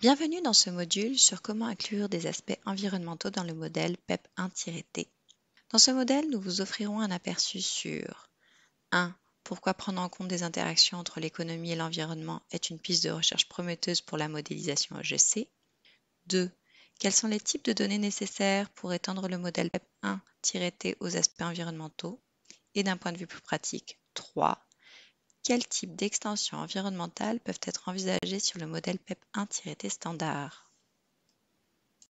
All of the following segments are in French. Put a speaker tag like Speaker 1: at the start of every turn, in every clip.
Speaker 1: Bienvenue dans ce module sur comment inclure des aspects environnementaux dans le modèle PEP 1-T. E dans ce modèle, nous vous offrirons un aperçu sur 1. Pourquoi prendre en compte des interactions entre l'économie et l'environnement est une piste de recherche prometteuse pour la modélisation OGC 2. Quels sont les types de données nécessaires pour étendre le modèle PEP 1-T e aux aspects environnementaux Et d'un point de vue plus pratique, 3 quels types d'extensions environnementales peuvent être envisagées sur le modèle PEP 1-T e standard.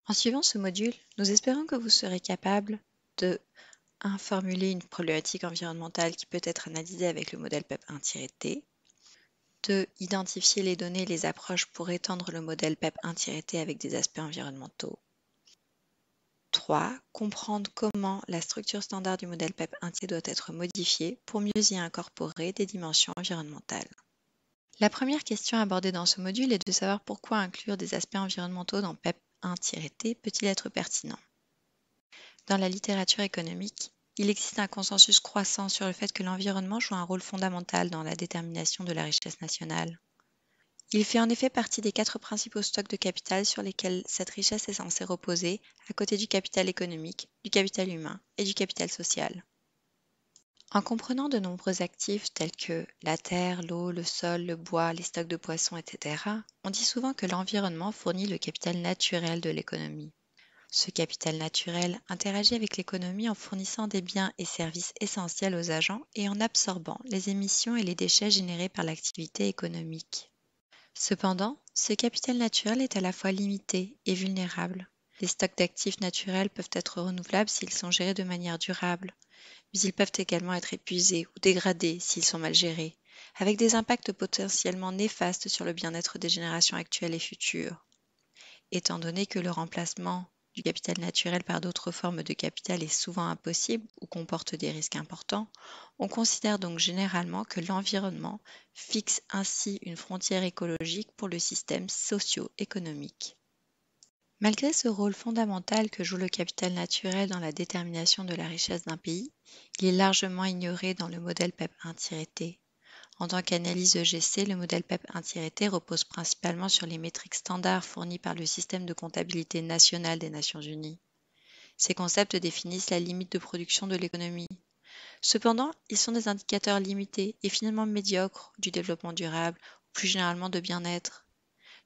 Speaker 1: En suivant ce module, nous espérons que vous serez capable de 1. Formuler une problématique environnementale qui peut être analysée avec le modèle PEP 1-T. 2. Identifier les données et les approches pour étendre le modèle PEP 1-T e avec des aspects environnementaux. 3. comprendre comment la structure standard du modèle PEP 1T e doit être modifiée pour mieux y incorporer des dimensions environnementales. La première question abordée dans ce module est de savoir pourquoi inclure des aspects environnementaux dans PEP 1-T e peut-il être pertinent. Dans la littérature économique, il existe un consensus croissant sur le fait que l'environnement joue un rôle fondamental dans la détermination de la richesse nationale. Il fait en effet partie des quatre principaux stocks de capital sur lesquels cette richesse est censée reposer, à côté du capital économique, du capital humain et du capital social. En comprenant de nombreux actifs tels que la terre, l'eau, le sol, le bois, les stocks de poissons, etc., on dit souvent que l'environnement fournit le capital naturel de l'économie. Ce capital naturel interagit avec l'économie en fournissant des biens et services essentiels aux agents et en absorbant les émissions et les déchets générés par l'activité économique. Cependant, ce capital naturel est à la fois limité et vulnérable. Les stocks d'actifs naturels peuvent être renouvelables s'ils sont gérés de manière durable, mais ils peuvent également être épuisés ou dégradés s'ils sont mal gérés, avec des impacts potentiellement néfastes sur le bien-être des générations actuelles et futures. Étant donné que le remplacement du capital naturel par d'autres formes de capital est souvent impossible ou comporte des risques importants, on considère donc généralement que l'environnement fixe ainsi une frontière écologique pour le système socio-économique. Malgré ce rôle fondamental que joue le capital naturel dans la détermination de la richesse d'un pays, il est largement ignoré dans le modèle PEP 1-T e en tant qu'analyse EGC, le modèle PEP 1 e repose principalement sur les métriques standards fournies par le système de comptabilité nationale des Nations Unies. Ces concepts définissent la limite de production de l'économie. Cependant, ils sont des indicateurs limités et finalement médiocres du développement durable ou plus généralement de bien-être.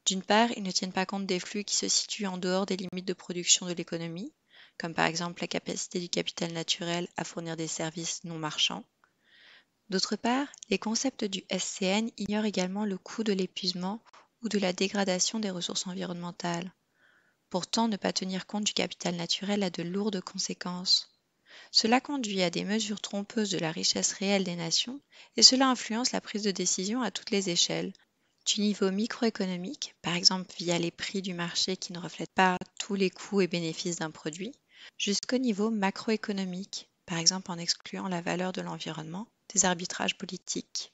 Speaker 1: D'une part, ils ne tiennent pas compte des flux qui se situent en dehors des limites de production de l'économie, comme par exemple la capacité du capital naturel à fournir des services non marchands, D'autre part, les concepts du SCN ignorent également le coût de l'épuisement ou de la dégradation des ressources environnementales. Pourtant, ne pas tenir compte du capital naturel a de lourdes conséquences. Cela conduit à des mesures trompeuses de la richesse réelle des nations et cela influence la prise de décision à toutes les échelles, du niveau microéconomique, par exemple via les prix du marché qui ne reflètent pas tous les coûts et bénéfices d'un produit, jusqu'au niveau macroéconomique, par exemple en excluant la valeur de l'environnement arbitrages politiques.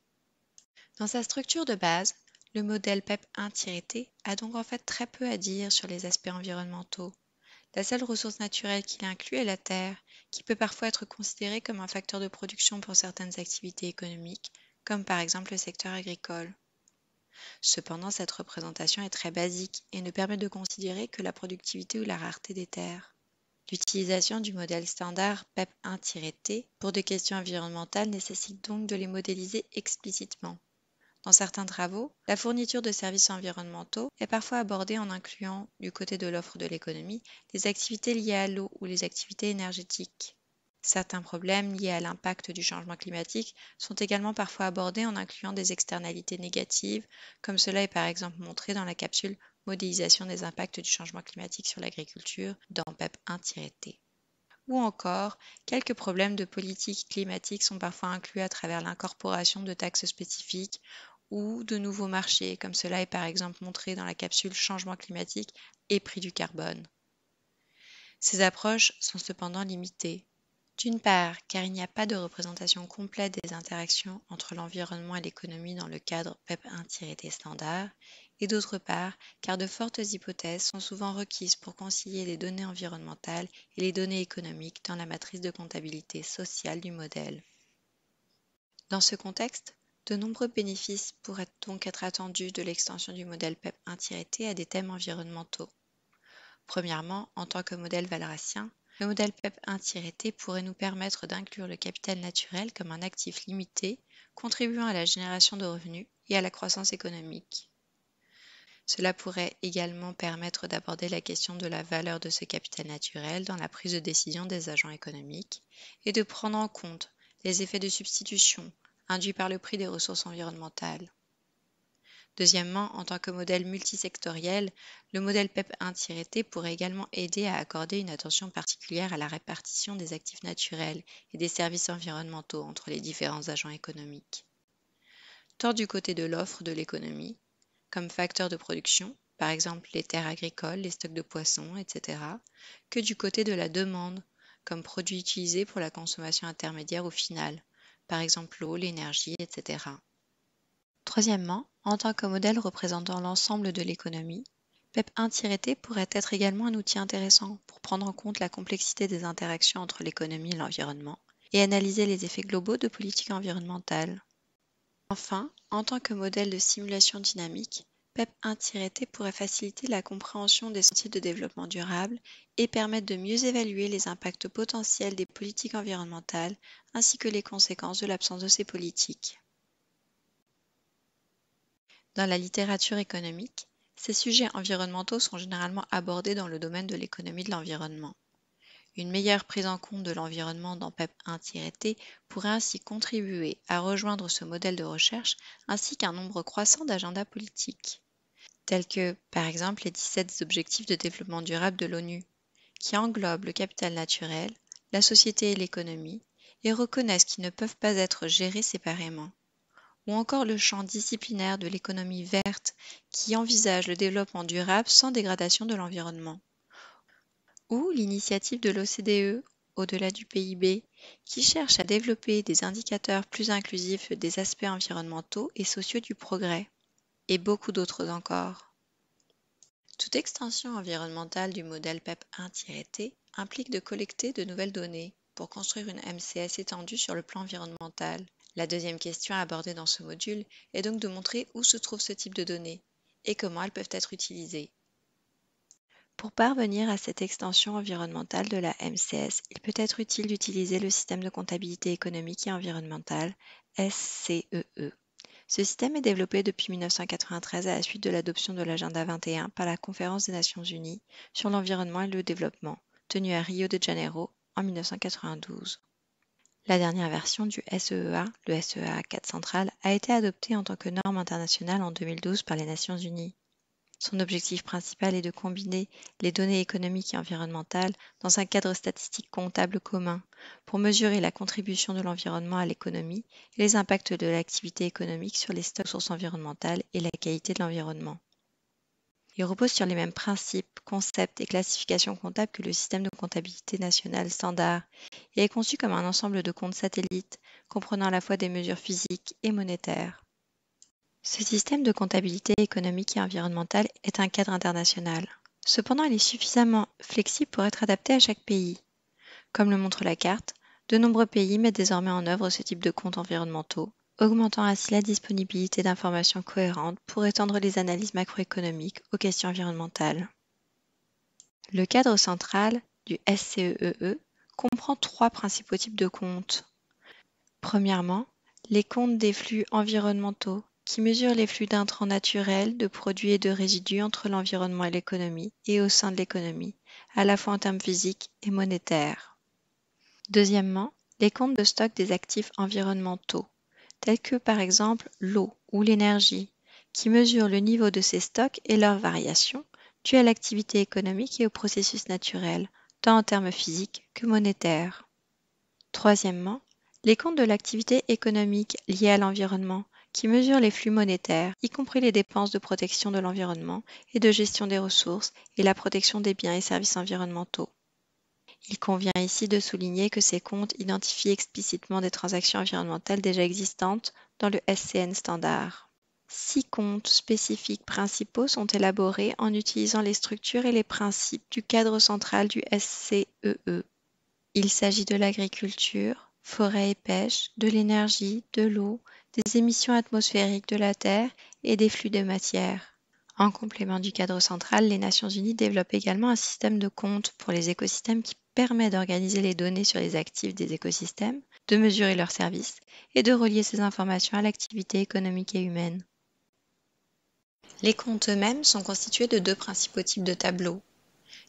Speaker 1: Dans sa structure de base, le modèle PEP 1-T e a donc en fait très peu à dire sur les aspects environnementaux. La seule ressource naturelle qu'il inclut est la terre, qui peut parfois être considérée comme un facteur de production pour certaines activités économiques, comme par exemple le secteur agricole. Cependant, cette représentation est très basique et ne permet de considérer que la productivité ou la rareté des terres. L'utilisation du modèle standard PEP 1-T e pour des questions environnementales nécessite donc de les modéliser explicitement. Dans certains travaux, la fourniture de services environnementaux est parfois abordée en incluant, du côté de l'offre de l'économie, des activités liées à l'eau ou les activités énergétiques. Certains problèmes liés à l'impact du changement climatique sont également parfois abordés en incluant des externalités négatives, comme cela est par exemple montré dans la capsule modélisation des impacts du changement climatique sur l'agriculture dans PEP 1-T. E ou encore, quelques problèmes de politique climatique sont parfois inclus à travers l'incorporation de taxes spécifiques ou de nouveaux marchés, comme cela est par exemple montré dans la capsule Changement climatique et prix du carbone. Ces approches sont cependant limitées. D'une part, car il n'y a pas de représentation complète des interactions entre l'environnement et l'économie dans le cadre PEP 1-T e standard, et d'autre part car de fortes hypothèses sont souvent requises pour concilier les données environnementales et les données économiques dans la matrice de comptabilité sociale du modèle. Dans ce contexte, de nombreux bénéfices pourraient donc être attendus de l'extension du modèle PEP 1-T e à des thèmes environnementaux. Premièrement, en tant que modèle valracien, le modèle PEP 1-T e pourrait nous permettre d'inclure le capital naturel comme un actif limité, contribuant à la génération de revenus et à la croissance économique. Cela pourrait également permettre d'aborder la question de la valeur de ce capital naturel dans la prise de décision des agents économiques et de prendre en compte les effets de substitution induits par le prix des ressources environnementales. Deuxièmement, en tant que modèle multisectoriel, le modèle PEP 1-T e pourrait également aider à accorder une attention particulière à la répartition des actifs naturels et des services environnementaux entre les différents agents économiques. Tort du côté de l'offre de l'économie comme facteur de production, par exemple les terres agricoles, les stocks de poissons, etc., que du côté de la demande, comme produits utilisés pour la consommation intermédiaire ou finale, par exemple l'eau, l'énergie, etc. Troisièmement, en tant que modèle représentant l'ensemble de l'économie, PEP 1-T pourrait être également un outil intéressant pour prendre en compte la complexité des interactions entre l'économie et l'environnement et analyser les effets globaux de politiques environnementales. Enfin, en tant que modèle de simulation dynamique, PEP1-T pourrait faciliter la compréhension des sentiers de développement durable et permettre de mieux évaluer les impacts potentiels des politiques environnementales ainsi que les conséquences de l'absence de ces politiques. Dans la littérature économique, ces sujets environnementaux sont généralement abordés dans le domaine de l'économie de l'environnement. Une meilleure prise en compte de l'environnement dans PEP 1-T e pourrait ainsi contribuer à rejoindre ce modèle de recherche ainsi qu'un nombre croissant d'agendas politiques, tels que, par exemple, les 17 objectifs de développement durable de l'ONU, qui englobent le capital naturel, la société et l'économie, et reconnaissent qu'ils ne peuvent pas être gérés séparément ou encore le champ disciplinaire de l'économie verte qui envisage le développement durable sans dégradation de l'environnement ou l'initiative de l'OCDE au-delà du PIB, qui cherche à développer des indicateurs plus inclusifs des aspects environnementaux et sociaux du progrès, et beaucoup d'autres encore. Toute extension environnementale du modèle PEP 1-T e implique de collecter de nouvelles données pour construire une MCS étendue sur le plan environnemental. La deuxième question abordée dans ce module est donc de montrer où se trouve ce type de données et comment elles peuvent être utilisées. Pour parvenir à cette extension environnementale de la MCS, il peut être utile d'utiliser le système de comptabilité économique et environnementale SCEE. E. Ce système est développé depuis 1993 à la suite de l'adoption de l'agenda 21 par la Conférence des Nations Unies sur l'environnement et le développement, tenue à Rio de Janeiro en 1992. La dernière version du SEEA, le SEA e 4 central, a été adoptée en tant que norme internationale en 2012 par les Nations Unies. Son objectif principal est de combiner les données économiques et environnementales dans un cadre statistique comptable commun pour mesurer la contribution de l'environnement à l'économie et les impacts de l'activité économique sur les stocks sources environnementales et la qualité de l'environnement. Il repose sur les mêmes principes, concepts et classifications comptables que le système de comptabilité nationale standard et est conçu comme un ensemble de comptes satellites comprenant à la fois des mesures physiques et monétaires. Ce système de comptabilité économique et environnementale est un cadre international. Cependant, il est suffisamment flexible pour être adapté à chaque pays. Comme le montre la carte, de nombreux pays mettent désormais en œuvre ce type de comptes environnementaux, augmentant ainsi la disponibilité d'informations cohérentes pour étendre les analyses macroéconomiques aux questions environnementales. Le cadre central du SCEEE e comprend trois principaux types de comptes. Premièrement, les comptes des flux environnementaux qui mesure les flux d'intrants naturels, de produits et de résidus entre l'environnement et l'économie, et au sein de l'économie, à la fois en termes physiques et monétaires. Deuxièmement, les comptes de stock des actifs environnementaux, tels que par exemple l'eau ou l'énergie, qui mesurent le niveau de ces stocks et leurs variations dues à l'activité économique et au processus naturel, tant en termes physiques que monétaires. Troisièmement, les comptes de l'activité économique liée à l'environnement, qui mesure les flux monétaires, y compris les dépenses de protection de l'environnement et de gestion des ressources et la protection des biens et services environnementaux. Il convient ici de souligner que ces comptes identifient explicitement des transactions environnementales déjà existantes dans le SCN standard. Six comptes spécifiques principaux sont élaborés en utilisant les structures et les principes du cadre central du SCEE. E. Il s'agit de l'agriculture, forêt et pêche, de l'énergie, de l'eau, des émissions atmosphériques de la Terre et des flux de matière. En complément du cadre central, les Nations Unies développent également un système de comptes pour les écosystèmes qui permet d'organiser les données sur les actifs des écosystèmes, de mesurer leurs services et de relier ces informations à l'activité économique et humaine. Les comptes eux-mêmes sont constitués de deux principaux types de tableaux.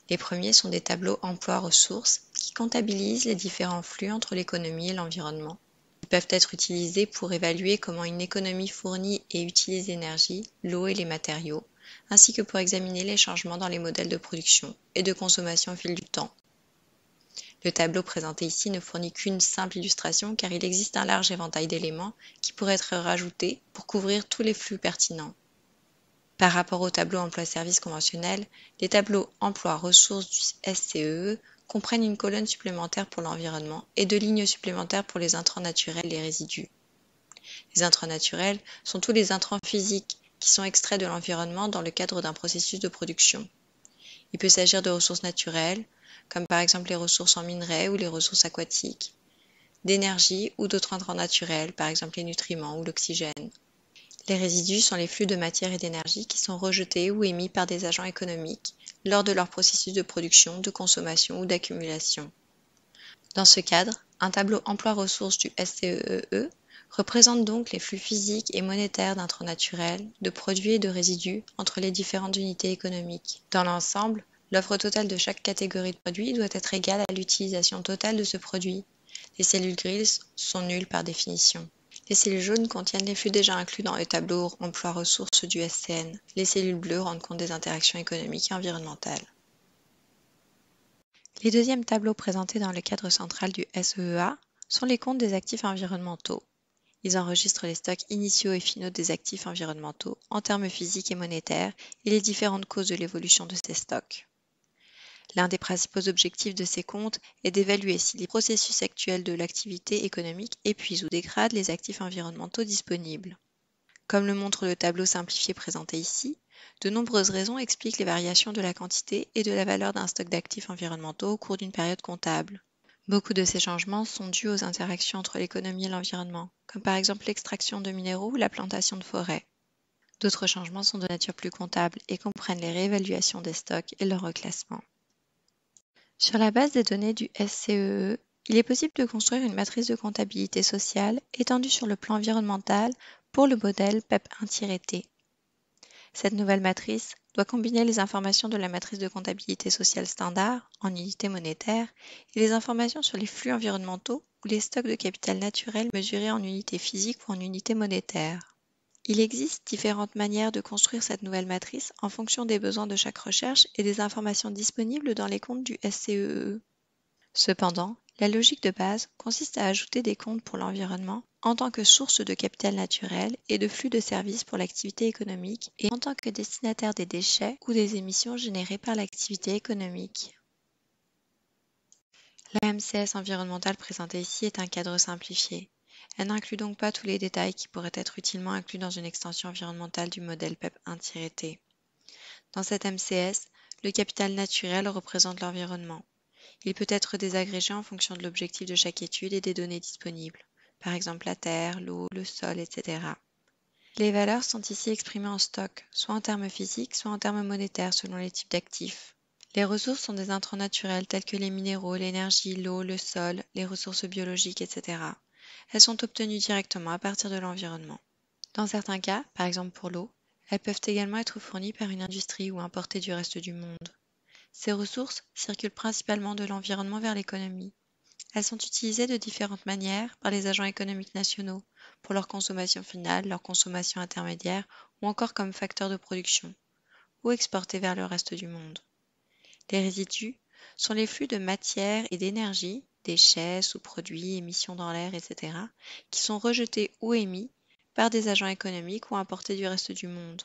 Speaker 1: Les premiers sont des tableaux emploi-ressources qui comptabilisent les différents flux entre l'économie et l'environnement peuvent être utilisés pour évaluer comment une économie fournit et utilise l'énergie, l'eau et les matériaux, ainsi que pour examiner les changements dans les modèles de production et de consommation au fil du temps. Le tableau présenté ici ne fournit qu'une simple illustration car il existe un large éventail d'éléments qui pourraient être rajoutés pour couvrir tous les flux pertinents. Par rapport au tableau emploi-service conventionnel, les tableaux emploi-ressources du SCEE e comprennent une colonne supplémentaire pour l'environnement et deux lignes supplémentaires pour les intrants naturels et résidus. Les intrants naturels sont tous les intrants physiques qui sont extraits de l'environnement dans le cadre d'un processus de production. Il peut s'agir de ressources naturelles, comme par exemple les ressources en minerais ou les ressources aquatiques, d'énergie ou d'autres intrants naturels, par exemple les nutriments ou l'oxygène. Les résidus sont les flux de matière et d'énergie qui sont rejetés ou émis par des agents économiques lors de leur processus de production, de consommation ou d'accumulation. Dans ce cadre, un tableau emploi-ressources du STEEE e représente donc les flux physiques et monétaires d'intrants naturels, de produits et de résidus entre les différentes unités économiques. Dans l'ensemble, l'offre totale de chaque catégorie de produits doit être égale à l'utilisation totale de ce produit. Les cellules grises sont nulles par définition. Les cellules jaunes contiennent les flux déjà inclus dans le tableau emploi ressources du SCN. Les cellules bleues rendent compte des interactions économiques et environnementales. Les deuxièmes tableaux présentés dans le cadre central du SEEA sont les comptes des actifs environnementaux. Ils enregistrent les stocks initiaux et finaux des actifs environnementaux en termes physiques et monétaires et les différentes causes de l'évolution de ces stocks. L'un des principaux objectifs de ces comptes est d'évaluer si les processus actuels de l'activité économique épuisent ou dégradent les actifs environnementaux disponibles. Comme le montre le tableau simplifié présenté ici, de nombreuses raisons expliquent les variations de la quantité et de la valeur d'un stock d'actifs environnementaux au cours d'une période comptable. Beaucoup de ces changements sont dus aux interactions entre l'économie et l'environnement, comme par exemple l'extraction de minéraux ou la plantation de forêts. D'autres changements sont de nature plus comptable et comprennent les réévaluations des stocks et leur reclassement. Sur la base des données du SCEE, e, il est possible de construire une matrice de comptabilité sociale étendue sur le plan environnemental pour le modèle PEP 1-T. E Cette nouvelle matrice doit combiner les informations de la matrice de comptabilité sociale standard en unité monétaire et les informations sur les flux environnementaux ou les stocks de capital naturel mesurés en unité physique ou en unité monétaire. Il existe différentes manières de construire cette nouvelle matrice en fonction des besoins de chaque recherche et des informations disponibles dans les comptes du SCEE. E. Cependant, la logique de base consiste à ajouter des comptes pour l'environnement en tant que source de capital naturel et de flux de services pour l'activité économique et en tant que destinataire des déchets ou des émissions générées par l'activité économique. La MCS environnementale présentée ici est un cadre simplifié. Elle n'inclut donc pas tous les détails qui pourraient être utilement inclus dans une extension environnementale du modèle PEP 1-T. E dans cette MCS, le capital naturel représente l'environnement. Il peut être désagrégé en fonction de l'objectif de chaque étude et des données disponibles, par exemple la terre, l'eau, le sol, etc. Les valeurs sont ici exprimées en stock, soit en termes physiques, soit en termes monétaires selon les types d'actifs. Les ressources sont des intrants naturels tels que les minéraux, l'énergie, l'eau, le sol, les ressources biologiques, etc. Elles sont obtenues directement à partir de l'environnement. Dans certains cas, par exemple pour l'eau, elles peuvent également être fournies par une industrie ou importées du reste du monde. Ces ressources circulent principalement de l'environnement vers l'économie. Elles sont utilisées de différentes manières par les agents économiques nationaux, pour leur consommation finale, leur consommation intermédiaire ou encore comme facteur de production, ou exportées vers le reste du monde. Les résidus sont les flux de matière et d'énergie déchets, sous-produits, émissions dans l'air, etc., qui sont rejetés ou émis par des agents économiques ou importés du reste du monde.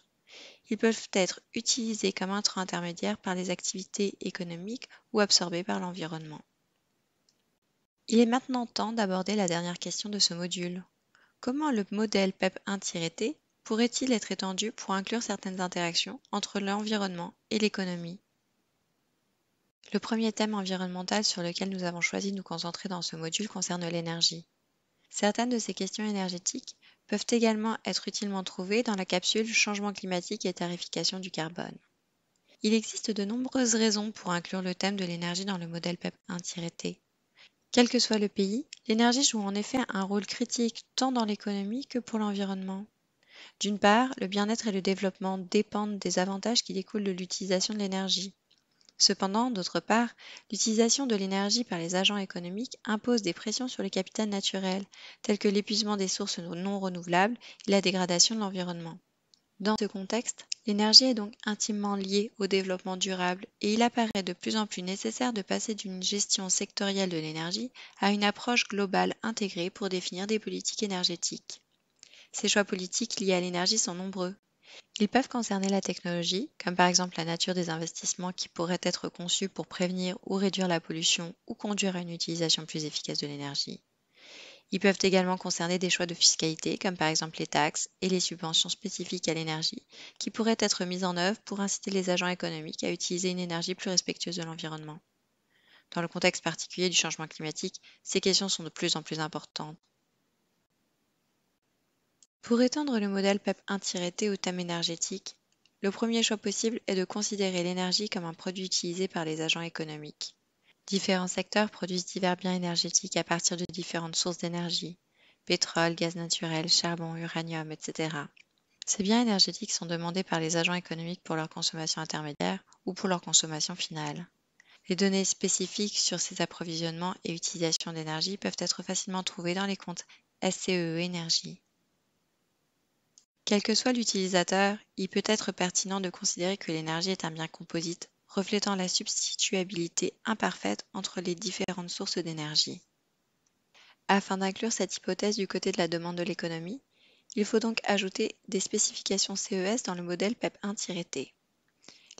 Speaker 1: Ils peuvent être utilisés comme intrants intermédiaires par des activités économiques ou absorbés par l'environnement. Il est maintenant temps d'aborder la dernière question de ce module. Comment le modèle PEP 1-T e pourrait-il être étendu pour inclure certaines interactions entre l'environnement et l'économie le premier thème environnemental sur lequel nous avons choisi de nous concentrer dans ce module concerne l'énergie. Certaines de ces questions énergétiques peuvent également être utilement trouvées dans la capsule Changement climatique et tarification du carbone. Il existe de nombreuses raisons pour inclure le thème de l'énergie dans le modèle PEP 1-T. Quel que soit le pays, l'énergie joue en effet un rôle critique tant dans l'économie que pour l'environnement. D'une part, le bien-être et le développement dépendent des avantages qui découlent de l'utilisation de l'énergie. Cependant, d'autre part, l'utilisation de l'énergie par les agents économiques impose des pressions sur le capital naturel, telles que l'épuisement des sources non renouvelables et la dégradation de l'environnement. Dans ce contexte, l'énergie est donc intimement liée au développement durable et il apparaît de plus en plus nécessaire de passer d'une gestion sectorielle de l'énergie à une approche globale intégrée pour définir des politiques énergétiques. Ces choix politiques liés à l'énergie sont nombreux, ils peuvent concerner la technologie, comme par exemple la nature des investissements qui pourraient être conçus pour prévenir ou réduire la pollution ou conduire à une utilisation plus efficace de l'énergie. Ils peuvent également concerner des choix de fiscalité, comme par exemple les taxes et les subventions spécifiques à l'énergie, qui pourraient être mises en œuvre pour inciter les agents économiques à utiliser une énergie plus respectueuse de l'environnement. Dans le contexte particulier du changement climatique, ces questions sont de plus en plus importantes. Pour étendre le modèle PEP 1-T au thème énergétique, le premier choix possible est de considérer l'énergie comme un produit utilisé par les agents économiques. Différents secteurs produisent divers biens énergétiques à partir de différentes sources d'énergie pétrole, gaz naturel, charbon, uranium, etc. Ces biens énergétiques sont demandés par les agents économiques pour leur consommation intermédiaire ou pour leur consommation finale. Les données spécifiques sur ces approvisionnements et utilisations d'énergie peuvent être facilement trouvées dans les comptes SCEE e Énergie. Quel que soit l'utilisateur, il peut être pertinent de considérer que l'énergie est un bien composite, reflétant la substituabilité imparfaite entre les différentes sources d'énergie. Afin d'inclure cette hypothèse du côté de la demande de l'économie, il faut donc ajouter des spécifications CES dans le modèle PEP 1-T. E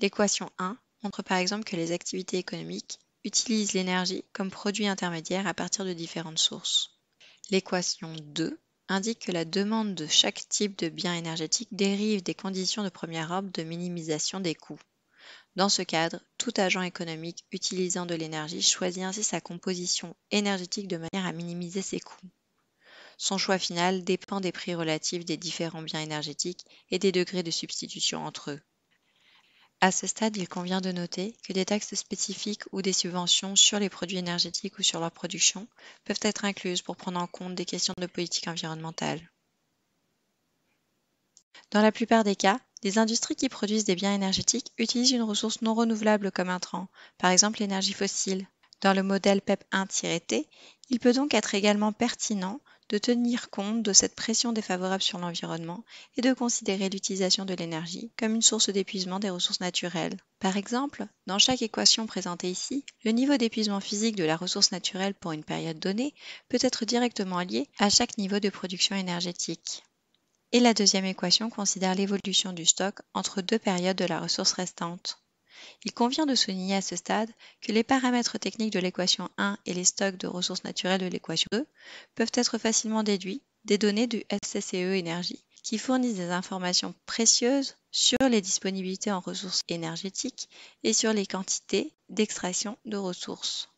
Speaker 1: L'équation 1 montre par exemple que les activités économiques utilisent l'énergie comme produit intermédiaire à partir de différentes sources. L'équation 2 indique que la demande de chaque type de bien énergétique dérive des conditions de première ordre de minimisation des coûts. Dans ce cadre, tout agent économique utilisant de l'énergie choisit ainsi sa composition énergétique de manière à minimiser ses coûts. Son choix final dépend des prix relatifs des différents biens énergétiques et des degrés de substitution entre eux. À ce stade, il convient de noter que des taxes spécifiques ou des subventions sur les produits énergétiques ou sur leur production peuvent être incluses pour prendre en compte des questions de politique environnementale. Dans la plupart des cas, les industries qui produisent des biens énergétiques utilisent une ressource non renouvelable comme intrant, par exemple l'énergie fossile. Dans le modèle PEP 1-T, e il peut donc être également pertinent de tenir compte de cette pression défavorable sur l'environnement et de considérer l'utilisation de l'énergie comme une source d'épuisement des ressources naturelles. Par exemple, dans chaque équation présentée ici, le niveau d'épuisement physique de la ressource naturelle pour une période donnée peut être directement lié à chaque niveau de production énergétique. Et la deuxième équation considère l'évolution du stock entre deux périodes de la ressource restante. Il convient de souligner à ce stade que les paramètres techniques de l'équation 1 et les stocks de ressources naturelles de l'équation 2 peuvent être facilement déduits des données du SCCE Énergie qui fournissent des informations précieuses sur les disponibilités en ressources énergétiques et sur les quantités d'extraction de ressources.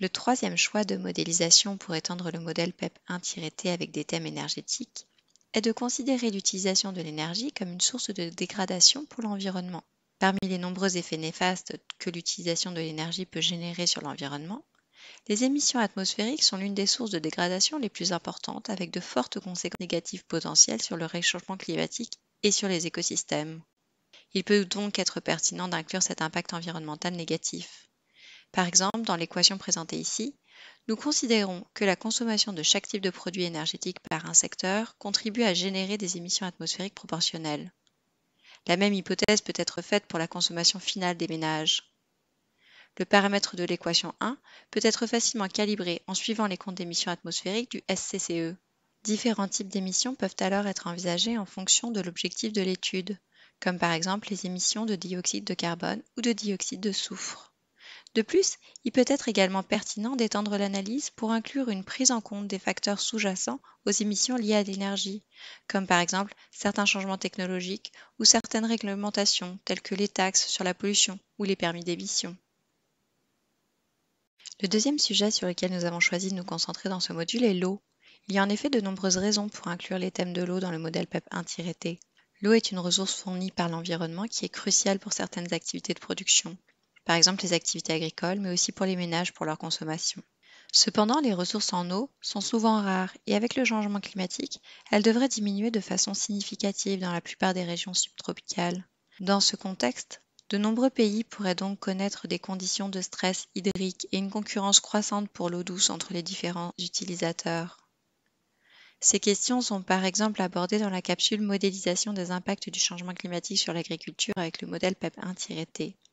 Speaker 1: Le troisième choix de modélisation pour étendre le modèle PEP 1-T e avec des thèmes énergétiques est de considérer l'utilisation de l'énergie comme une source de dégradation pour l'environnement. Parmi les nombreux effets néfastes que l'utilisation de l'énergie peut générer sur l'environnement, les émissions atmosphériques sont l'une des sources de dégradation les plus importantes avec de fortes conséquences négatives potentielles sur le réchauffement climatique et sur les écosystèmes. Il peut donc être pertinent d'inclure cet impact environnemental négatif. Par exemple, dans l'équation présentée ici, nous considérons que la consommation de chaque type de produit énergétique par un secteur contribue à générer des émissions atmosphériques proportionnelles. La même hypothèse peut être faite pour la consommation finale des ménages. Le paramètre de l'équation 1 peut être facilement calibré en suivant les comptes d'émissions atmosphériques du SCCE. Différents types d'émissions peuvent alors être envisagés en fonction de l'objectif de l'étude, comme par exemple les émissions de dioxyde de carbone ou de dioxyde de soufre. De plus, il peut être également pertinent d'étendre l'analyse pour inclure une prise en compte des facteurs sous-jacents aux émissions liées à l'énergie, comme par exemple certains changements technologiques ou certaines réglementations telles que les taxes sur la pollution ou les permis d'émission. Le deuxième sujet sur lequel nous avons choisi de nous concentrer dans ce module est l'eau. Il y a en effet de nombreuses raisons pour inclure les thèmes de l'eau dans le modèle PEP 1-T. E l'eau est une ressource fournie par l'environnement qui est cruciale pour certaines activités de production par exemple les activités agricoles, mais aussi pour les ménages pour leur consommation. Cependant, les ressources en eau sont souvent rares et avec le changement climatique, elles devraient diminuer de façon significative dans la plupart des régions subtropicales. Dans ce contexte, de nombreux pays pourraient donc connaître des conditions de stress hydrique et une concurrence croissante pour l'eau douce entre les différents utilisateurs. Ces questions sont par exemple abordées dans la capsule Modélisation des impacts du changement climatique sur l'agriculture avec le modèle PEP 1-T. E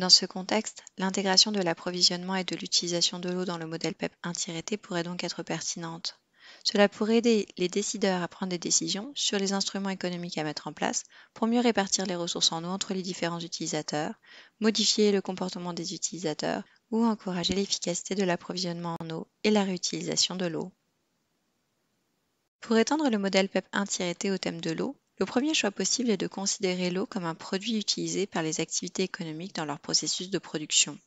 Speaker 1: dans ce contexte, l'intégration de l'approvisionnement et de l'utilisation de l'eau dans le modèle PEP 1-T e pourrait donc être pertinente. Cela pourrait aider les décideurs à prendre des décisions sur les instruments économiques à mettre en place pour mieux répartir les ressources en eau entre les différents utilisateurs, modifier le comportement des utilisateurs ou encourager l'efficacité de l'approvisionnement en eau et la réutilisation de l'eau. Pour étendre le modèle PEP 1-T e au thème de l'eau, le premier choix possible est de considérer l'eau comme un produit utilisé par les activités économiques dans leur processus de production.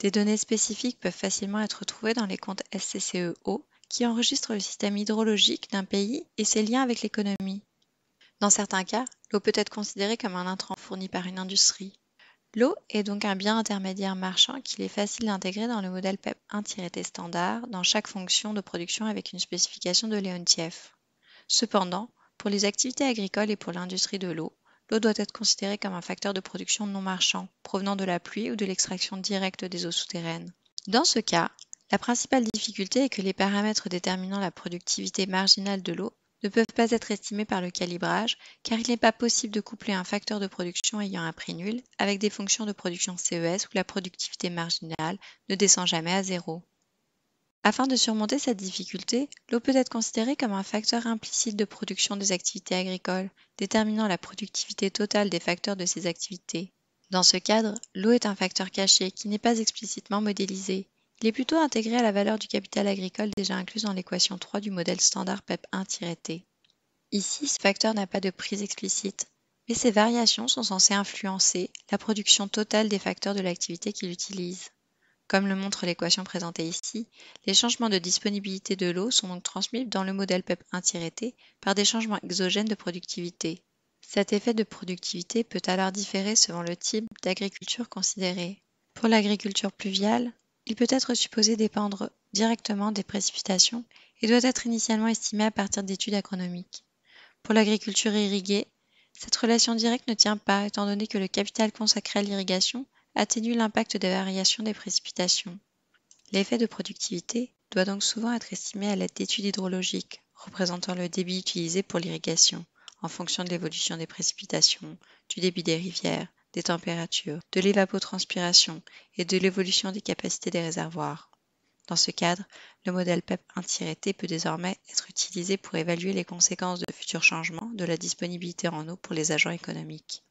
Speaker 1: Des données spécifiques peuvent facilement être trouvées dans les comptes SCCEO qui enregistrent le système hydrologique d'un pays et ses liens avec l'économie. Dans certains cas, l'eau peut être considérée comme un intrant fourni par une industrie. L'eau est donc un bien intermédiaire marchand qu'il est facile d'intégrer dans le modèle PEP 1-T e standard dans chaque fonction de production avec une spécification de Leontief. Cependant, pour les activités agricoles et pour l'industrie de l'eau, l'eau doit être considérée comme un facteur de production non marchand, provenant de la pluie ou de l'extraction directe des eaux souterraines. Dans ce cas, la principale difficulté est que les paramètres déterminant la productivité marginale de l'eau ne peuvent pas être estimés par le calibrage, car il n'est pas possible de coupler un facteur de production ayant un prix nul avec des fonctions de production CES où la productivité marginale ne descend jamais à zéro. Afin de surmonter cette difficulté, l'eau peut être considérée comme un facteur implicite de production des activités agricoles, déterminant la productivité totale des facteurs de ces activités. Dans ce cadre, l'eau est un facteur caché qui n'est pas explicitement modélisé. Il est plutôt intégré à la valeur du capital agricole déjà incluse dans l'équation 3 du modèle standard PEP 1-T. E Ici, ce facteur n'a pas de prise explicite, mais ses variations sont censées influencer la production totale des facteurs de l'activité qu'il utilise. Comme le montre l'équation présentée ici, les changements de disponibilité de l'eau sont donc transmis dans le modèle PEP 1-T e par des changements exogènes de productivité. Cet effet de productivité peut alors différer selon le type d'agriculture considéré. Pour l'agriculture pluviale, il peut être supposé dépendre directement des précipitations et doit être initialement estimé à partir d'études agronomiques. Pour l'agriculture irriguée, cette relation directe ne tient pas étant donné que le capital consacré à l'irrigation atténue l'impact des variations des précipitations. L'effet de productivité doit donc souvent être estimé à l'aide d'études hydrologiques représentant le débit utilisé pour l'irrigation en fonction de l'évolution des précipitations, du débit des rivières, des températures, de l'évapotranspiration et de l'évolution des capacités des réservoirs. Dans ce cadre, le modèle PEP 1-T e peut désormais être utilisé pour évaluer les conséquences de futurs changements de la disponibilité en eau pour les agents économiques.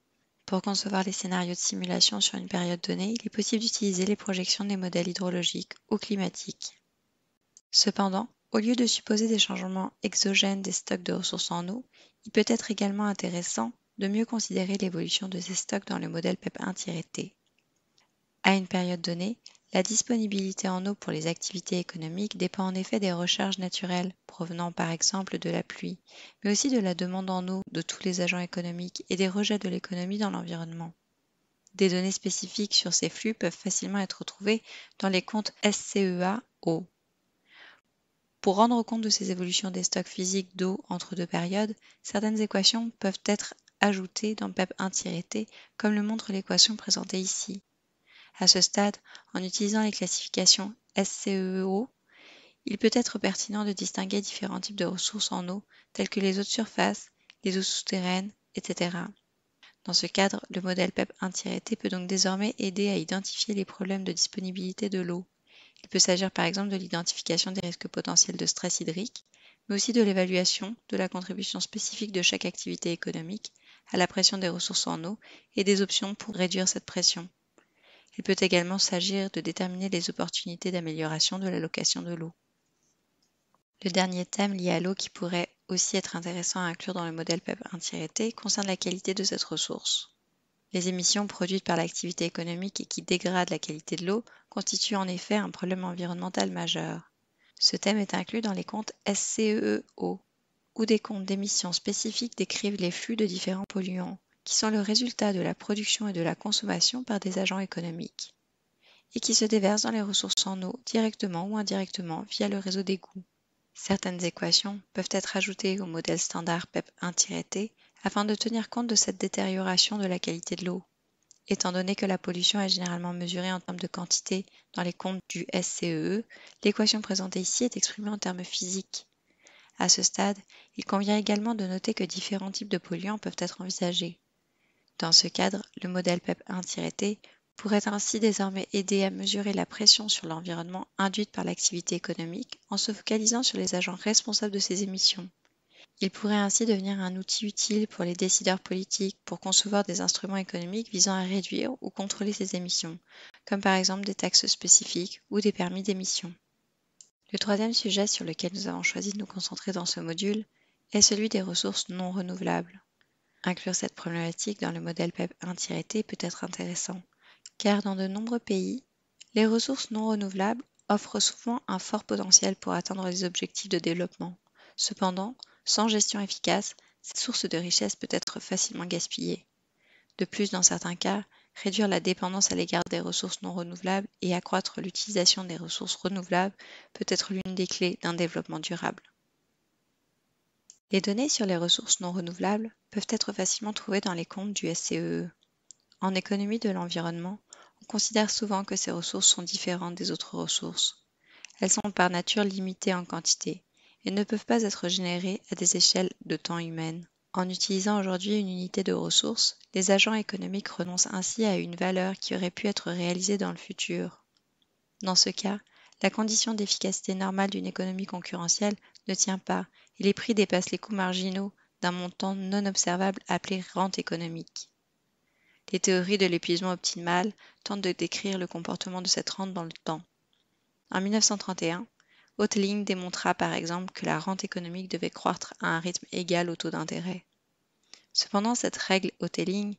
Speaker 1: Pour concevoir les scénarios de simulation sur une période donnée, il est possible d'utiliser les projections des modèles hydrologiques ou climatiques. Cependant, au lieu de supposer des changements exogènes des stocks de ressources en eau, il peut être également intéressant de mieux considérer l'évolution de ces stocks dans le modèle PEP 1-T. E à une période donnée, la disponibilité en eau pour les activités économiques dépend en effet des recharges naturelles, provenant par exemple de la pluie, mais aussi de la demande en eau de tous les agents économiques et des rejets de l'économie dans l'environnement. Des données spécifiques sur ces flux peuvent facilement être trouvées dans les comptes SCEA eau. Pour rendre compte de ces évolutions des stocks physiques d'eau entre deux périodes, certaines équations peuvent être ajoutées dans PEP 1-T, comme le montre l'équation présentée ici. À ce stade, en utilisant les classifications SCEO, e il peut être pertinent de distinguer différents types de ressources en eau, telles que les eaux de surface, les eaux souterraines, etc. Dans ce cadre, le modèle PEP 1-T e peut donc désormais aider à identifier les problèmes de disponibilité de l'eau. Il peut s'agir par exemple de l'identification des risques potentiels de stress hydrique, mais aussi de l'évaluation de la contribution spécifique de chaque activité économique à la pression des ressources en eau et des options pour réduire cette pression. Il peut également s'agir de déterminer les opportunités d'amélioration de l'allocation de l'eau. Le dernier thème lié à l'eau qui pourrait aussi être intéressant à inclure dans le modèle PEP 1 e concerne la qualité de cette ressource. Les émissions produites par l'activité économique et qui dégradent la qualité de l'eau constituent en effet un problème environnemental majeur. Ce thème est inclus dans les comptes SCEEO où des comptes d'émissions spécifiques décrivent les flux de différents polluants qui sont le résultat de la production et de la consommation par des agents économiques, et qui se déversent dans les ressources en eau directement ou indirectement via le réseau d'égouts. Certaines équations peuvent être ajoutées au modèle standard PEP 1-T e afin de tenir compte de cette détérioration de la qualité de l'eau. Étant donné que la pollution est généralement mesurée en termes de quantité dans les comptes du SCEE, e. l'équation présentée ici est exprimée en termes physiques. À ce stade, il convient également de noter que différents types de polluants peuvent être envisagés. Dans ce cadre, le modèle PEP1-T pourrait ainsi désormais aider à mesurer la pression sur l'environnement induite par l'activité économique en se focalisant sur les agents responsables de ces émissions. Il pourrait ainsi devenir un outil utile pour les décideurs politiques pour concevoir des instruments économiques visant à réduire ou contrôler ces émissions, comme par exemple des taxes spécifiques ou des permis d'émission. Le troisième sujet sur lequel nous avons choisi de nous concentrer dans ce module est celui des ressources non renouvelables. Inclure cette problématique dans le modèle PEP 1-T e peut être intéressant, car dans de nombreux pays, les ressources non renouvelables offrent souvent un fort potentiel pour atteindre les objectifs de développement. Cependant, sans gestion efficace, cette source de richesse peut être facilement gaspillée. De plus, dans certains cas, réduire la dépendance à l'égard des ressources non renouvelables et accroître l'utilisation des ressources renouvelables peut être l'une des clés d'un développement durable. Les données sur les ressources non renouvelables peuvent être facilement trouvées dans les comptes du SCEE. E. En économie de l'environnement, on considère souvent que ces ressources sont différentes des autres ressources. Elles sont par nature limitées en quantité et ne peuvent pas être générées à des échelles de temps humaines. En utilisant aujourd'hui une unité de ressources, les agents économiques renoncent ainsi à une valeur qui aurait pu être réalisée dans le futur. Dans ce cas, la condition d'efficacité normale d'une économie concurrentielle ne tient pas et les prix dépassent les coûts marginaux d'un montant non observable appelé rente économique. Les théories de l'épuisement optimal tentent de décrire le comportement de cette rente dans le temps. En 1931, Hotelling démontra par exemple que la rente économique devait croître à un rythme égal au taux d'intérêt. Cependant, cette règle Hotelling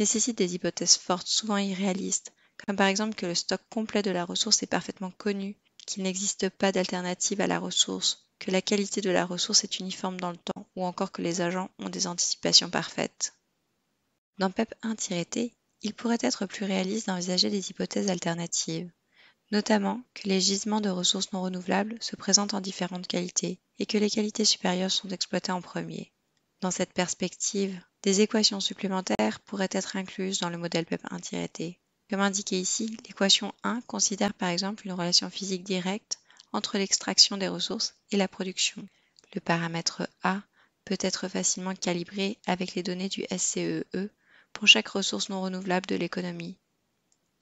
Speaker 1: nécessite des hypothèses fortes, souvent irréalistes, comme par exemple que le stock complet de la ressource est parfaitement connu, qu'il n'existe pas d'alternative à la ressource, que la qualité de la ressource est uniforme dans le temps ou encore que les agents ont des anticipations parfaites. Dans PEP 1-T, il pourrait être plus réaliste d'envisager des hypothèses alternatives, notamment que les gisements de ressources non renouvelables se présentent en différentes qualités et que les qualités supérieures sont exploitées en premier. Dans cette perspective, des équations supplémentaires pourraient être incluses dans le modèle PEP 1-T. Comme indiqué ici, l'équation 1 considère par exemple une relation physique directe entre l'extraction des ressources et la production. Le paramètre A peut être facilement calibré avec les données du SCEE e pour chaque ressource non renouvelable de l'économie.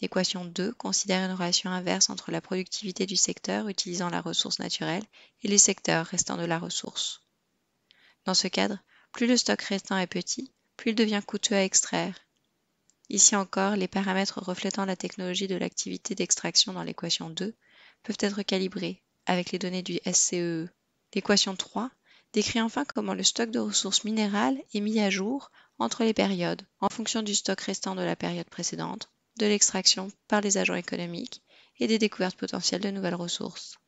Speaker 1: L'équation 2 considère une relation inverse entre la productivité du secteur utilisant la ressource naturelle et les secteurs restant de la ressource. Dans ce cadre, plus le stock restant est petit, plus il devient coûteux à extraire. Ici encore, les paramètres reflétant la technologie de l'activité d'extraction dans l'équation 2 peuvent être calibrés avec les données du SCE. E. L'équation 3 décrit enfin comment le stock de ressources minérales est mis à jour entre les périodes, en fonction du stock restant de la période précédente, de l'extraction par les agents économiques et des découvertes potentielles de nouvelles ressources.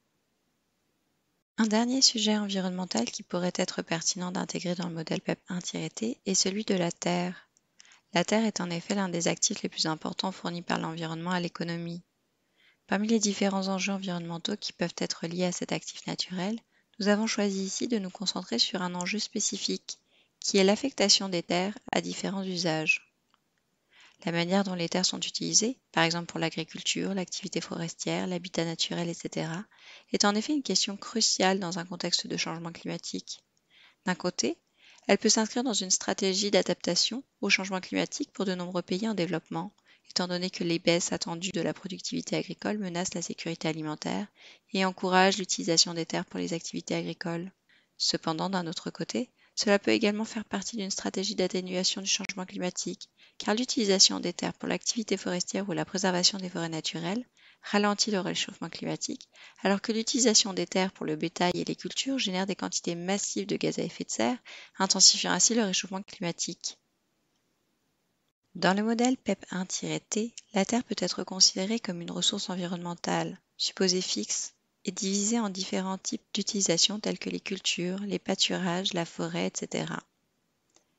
Speaker 1: Un dernier sujet environnemental qui pourrait être pertinent d'intégrer dans le modèle PEP 1-T e est celui de la terre. La terre est en effet l'un des actifs les plus importants fournis par l'environnement à l'économie. Parmi les différents enjeux environnementaux qui peuvent être liés à cet actif naturel, nous avons choisi ici de nous concentrer sur un enjeu spécifique, qui est l'affectation des terres à différents usages. La manière dont les terres sont utilisées, par exemple pour l'agriculture, l'activité forestière, l'habitat naturel, etc., est en effet une question cruciale dans un contexte de changement climatique. D'un côté, elle peut s'inscrire dans une stratégie d'adaptation au changement climatique pour de nombreux pays en développement, étant donné que les baisses attendues de la productivité agricole menacent la sécurité alimentaire et encouragent l'utilisation des terres pour les activités agricoles. Cependant, d'un autre côté, cela peut également faire partie d'une stratégie d'atténuation du changement climatique, car l'utilisation des terres pour l'activité forestière ou la préservation des forêts naturelles ralentit le réchauffement climatique, alors que l'utilisation des terres pour le bétail et les cultures génère des quantités massives de gaz à effet de serre, intensifiant ainsi le réchauffement climatique. Dans le modèle PEP 1-T, e la Terre peut être considérée comme une ressource environnementale, supposée fixe, et divisée en différents types d'utilisation tels que les cultures, les pâturages, la forêt, etc.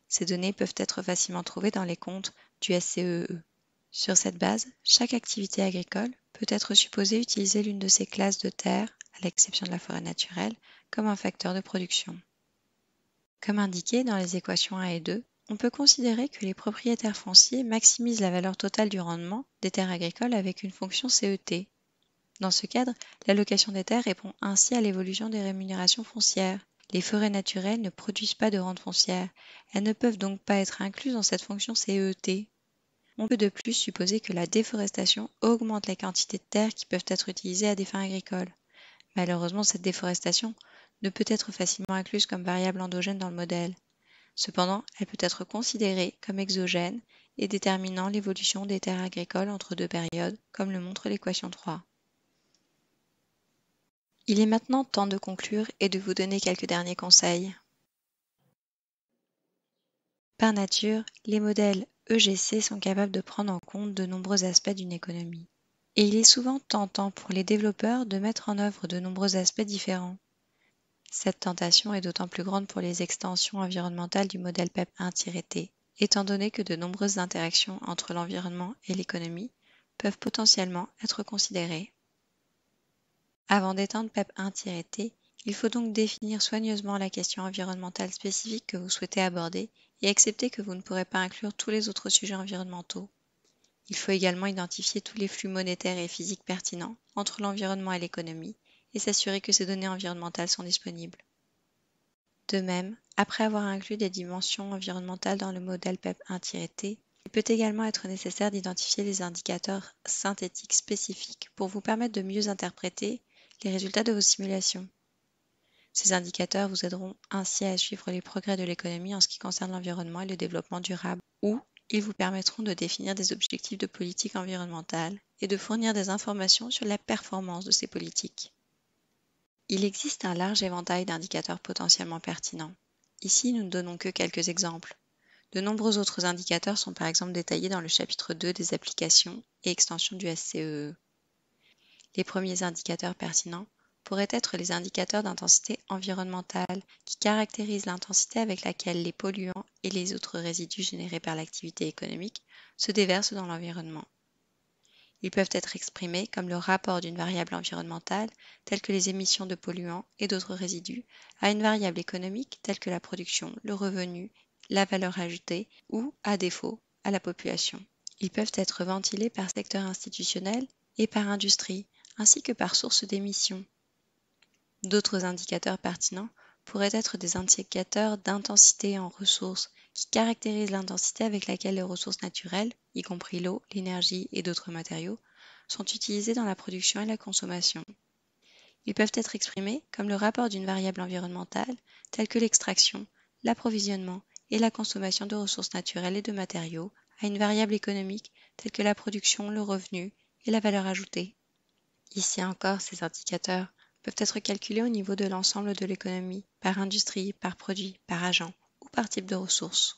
Speaker 1: Ces données peuvent être facilement trouvées dans les comptes du SCEE. E. Sur cette base, chaque activité agricole peut être supposée utiliser l'une de ces classes de terres, à l'exception de la forêt naturelle, comme un facteur de production. Comme indiqué dans les équations 1 et 2, on peut considérer que les propriétaires fonciers maximisent la valeur totale du rendement des terres agricoles avec une fonction CET. Dans ce cadre, l'allocation des terres répond ainsi à l'évolution des rémunérations foncières. Les forêts naturelles ne produisent pas de rente foncière, elles ne peuvent donc pas être incluses dans cette fonction CET. On peut de plus supposer que la déforestation augmente la quantité de terres qui peuvent être utilisées à des fins agricoles. Malheureusement, cette déforestation ne peut être facilement incluse comme variable endogène dans le modèle. Cependant, elle peut être considérée comme exogène et déterminant l'évolution des terres agricoles entre deux périodes, comme le montre l'équation 3. Il est maintenant temps de conclure et de vous donner quelques derniers conseils. Par nature, les modèles EGC sont capables de prendre en compte de nombreux aspects d'une économie. Et il est souvent tentant pour les développeurs de mettre en œuvre de nombreux aspects différents. Cette tentation est d'autant plus grande pour les extensions environnementales du modèle PEP 1-T, e étant donné que de nombreuses interactions entre l'environnement et l'économie peuvent potentiellement être considérées. Avant d'étendre PEP 1-T, il faut donc définir soigneusement la question environnementale spécifique que vous souhaitez aborder et accepter que vous ne pourrez pas inclure tous les autres sujets environnementaux. Il faut également identifier tous les flux monétaires et physiques pertinents entre l'environnement et l'économie et s'assurer que ces données environnementales sont disponibles. De même, après avoir inclus des dimensions environnementales dans le modèle PEP 1-T, e il peut également être nécessaire d'identifier les indicateurs synthétiques spécifiques pour vous permettre de mieux interpréter les résultats de vos simulations. Ces indicateurs vous aideront ainsi à suivre les progrès de l'économie en ce qui concerne l'environnement et le développement durable, ou ils vous permettront de définir des objectifs de politique environnementale et de fournir des informations sur la performance de ces politiques. Il existe un large éventail d'indicateurs potentiellement pertinents. Ici, nous ne donnons que quelques exemples. De nombreux autres indicateurs sont par exemple détaillés dans le chapitre 2 des applications et extensions du SCEE. E. Les premiers indicateurs pertinents pourraient être les indicateurs d'intensité environnementale qui caractérisent l'intensité avec laquelle les polluants et les autres résidus générés par l'activité économique se déversent dans l'environnement. Ils peuvent être exprimés comme le rapport d'une variable environnementale, telle que les émissions de polluants et d'autres résidus, à une variable économique, telle que la production, le revenu, la valeur ajoutée, ou, à défaut, à la population. Ils peuvent être ventilés par secteur institutionnel et par industrie, ainsi que par source d'émissions. D'autres indicateurs pertinents pourraient être des indicateurs d'intensité en ressources qui caractérise l'intensité avec laquelle les ressources naturelles, y compris l'eau, l'énergie et d'autres matériaux, sont utilisées dans la production et la consommation. Ils peuvent être exprimés comme le rapport d'une variable environnementale, telle que l'extraction, l'approvisionnement et la consommation de ressources naturelles et de matériaux, à une variable économique, telle que la production, le revenu et la valeur ajoutée. Ici encore, ces indicateurs peuvent être calculés au niveau de l'ensemble de l'économie, par industrie, par produit, par agent, par type de ressources.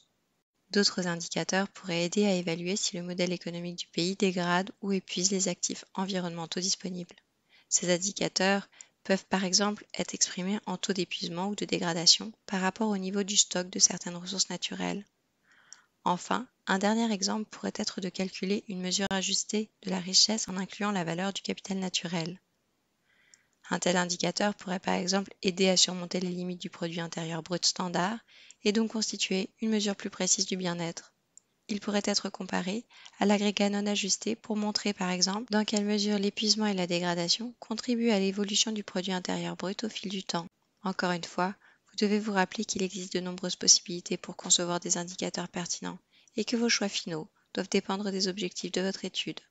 Speaker 1: D'autres indicateurs pourraient aider à évaluer si le modèle économique du pays dégrade ou épuise les actifs environnementaux disponibles. Ces indicateurs peuvent par exemple être exprimés en taux d'épuisement ou de dégradation par rapport au niveau du stock de certaines ressources naturelles. Enfin, un dernier exemple pourrait être de calculer une mesure ajustée de la richesse en incluant la valeur du capital naturel. Un tel indicateur pourrait par exemple aider à surmonter les limites du produit intérieur brut standard et donc constituer une mesure plus précise du bien-être. Il pourrait être comparé à l'agrégat non ajusté pour montrer par exemple dans quelle mesure l'épuisement et la dégradation contribuent à l'évolution du produit intérieur brut au fil du temps. Encore une fois, vous devez vous rappeler qu'il existe de nombreuses possibilités pour concevoir des indicateurs pertinents et que vos choix finaux doivent dépendre des objectifs de votre étude,